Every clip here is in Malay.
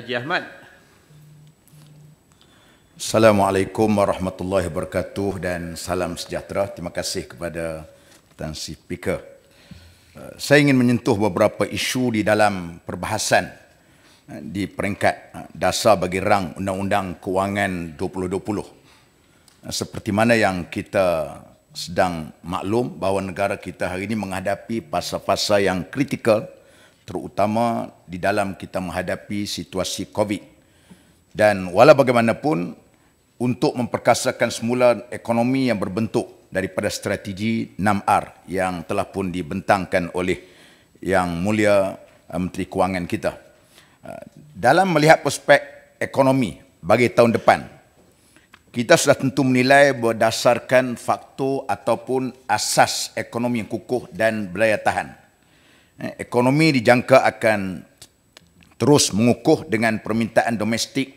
Haji Ahmad. Assalamualaikum warahmatullahi wabarakatuh dan salam sejahtera. Terima kasih kepada Tan Sri Speaker. Eh, saya ingin menyentuh beberapa isu di dalam perbahasan eh, di peringkat eh, dasar bagi rang Undang-Undang Kewangan 2020. Seperti mana yang kita sedang maklum bahawa negara kita hari ini menghadapi fasa-fasa yang kritikal terutama di dalam kita menghadapi situasi COVID. Dan walau bagaimanapun, untuk memperkasakan semula ekonomi yang berbentuk daripada strategi 6R yang telah pun dibentangkan oleh Yang Mulia eh, Menteri Kewangan kita. Eh, dalam melihat prospek ekonomi bagi tahun depan, kita sudah tentu menilai berdasarkan faktor ataupun asas ekonomi yang kukuh dan berdaya tahan. Eh, ekonomi dijangka akan terus mengukuh dengan permintaan domestik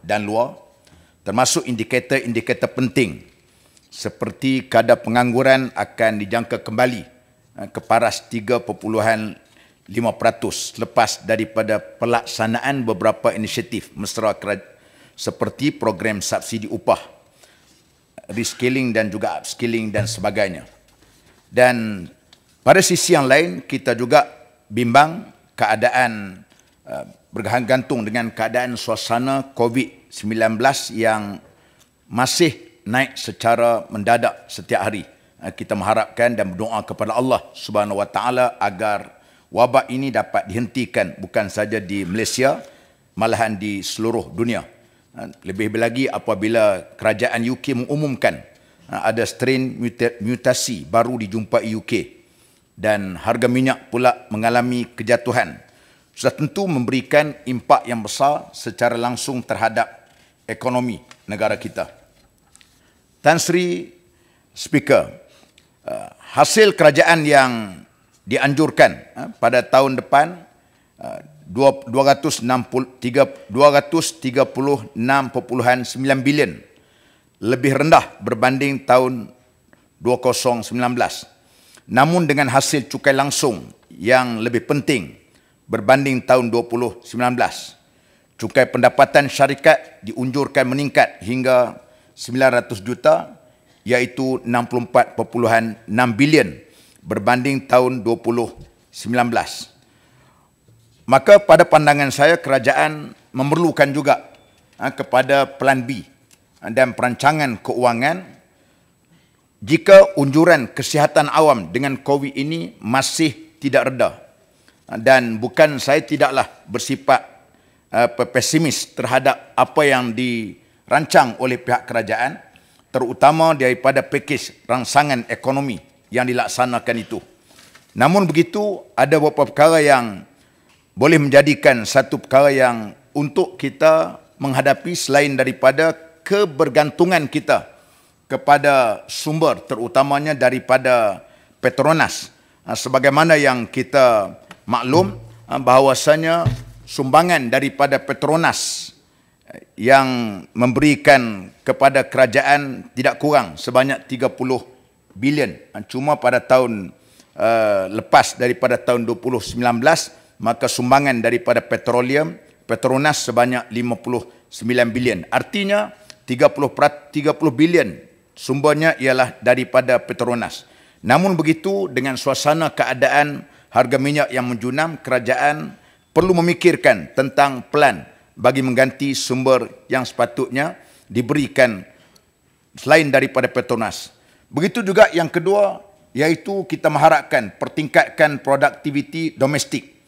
dan luar termasuk indikator-indikator penting seperti kadar pengangguran akan dijangka kembali ke paras 3.5% selepas daripada pelaksanaan beberapa inisiatif mesra seperti program subsidi upah, eh, reskilling dan juga upskilling dan sebagainya. Dan pada sisi yang lain, kita juga bimbang keadaan eh, bergantung dengan keadaan suasana COVID-19 yang masih naik secara mendadak setiap hari. Eh, kita mengharapkan dan berdoa kepada Allah Subhanahu Wa Taala agar wabak ini dapat dihentikan bukan saja di Malaysia malahan di seluruh dunia. Eh, lebih lagi apabila kerajaan UK mengumumkan ada strain mutasi baru dijumpai UK dan harga minyak pula mengalami kejatuhan sudah tentu memberikan impak yang besar secara langsung terhadap ekonomi negara kita. Tan Sri Speaker, eh, hasil kerajaan yang dianjurkan eh, pada tahun depan 236.9 eh, bilion lebih rendah berbanding tahun 2019 namun dengan hasil cukai langsung yang lebih penting berbanding tahun 2019. Cukai pendapatan syarikat diunjurkan meningkat hingga 900 juta iaitu 64.6 bilion berbanding tahun 2019. Maka pada pandangan saya kerajaan memerlukan juga ha, kepada pelan B dan perancangan keuangan jika unjuran kesihatan awam dengan COVID ini masih tidak reda ha, dan bukan saya tidaklah bersifat uh, pesimis terhadap apa yang dirancang oleh pihak kerajaan terutama daripada pakej rangsangan ekonomi yang dilaksanakan itu. Namun begitu ada beberapa perkara yang boleh menjadikan satu perkara yang untuk kita menghadapi selain daripada kebergantungan kita kepada sumber terutamanya daripada Petronas ha, sebagaimana yang kita maklum ha, bahawasanya sumbangan daripada Petronas eh, yang memberikan kepada kerajaan tidak kurang sebanyak 30 bilion ha, cuma pada tahun eh, lepas daripada tahun 2019 maka sumbangan daripada petroleum Petronas sebanyak 59 bilion artinya 30 30 bilion sumbernya ialah daripada Petronas. Namun begitu dengan suasana keadaan harga minyak yang menjunam kerajaan perlu memikirkan tentang pelan bagi mengganti sumber yang sepatutnya diberikan selain daripada Petronas. Begitu juga yang kedua iaitu kita mengharapkan pertingkatkan produktiviti domestik.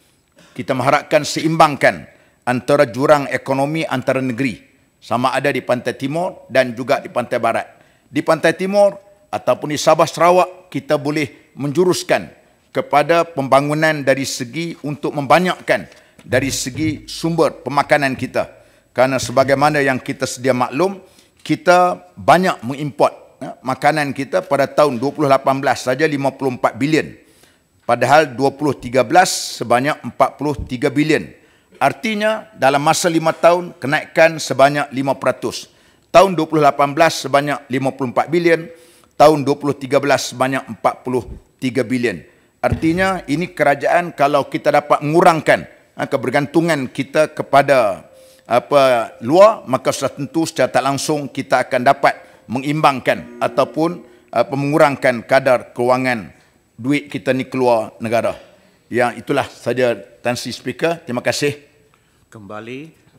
Kita mengharapkan seimbangkan antara jurang ekonomi antara negeri sama ada di pantai timur dan juga di pantai barat di pantai timur ataupun di Sabah Sarawak kita boleh menjuruskan kepada pembangunan dari segi untuk membanyakkan dari segi sumber pemakanan kita kerana sebagaimana yang kita sedia maklum kita banyak mengimport ya, makanan kita pada tahun 2018 saja 54 bilion padahal 2013 sebanyak 43 bilion artinya dalam masa 5 tahun kenaikan sebanyak tahun 2018 sebanyak 54 bilion, tahun 2013 sebanyak 43 bilion. Artinya ini kerajaan kalau kita dapat mengurangkan ha, kebergantungan kita kepada apa luar maka sudah tentu secara tak langsung kita akan dapat mengimbangkan ataupun apa, mengurangkan kadar kewangan duit kita ni keluar negara. Yang itulah saja Tansi Speaker. Terima kasih. Kembali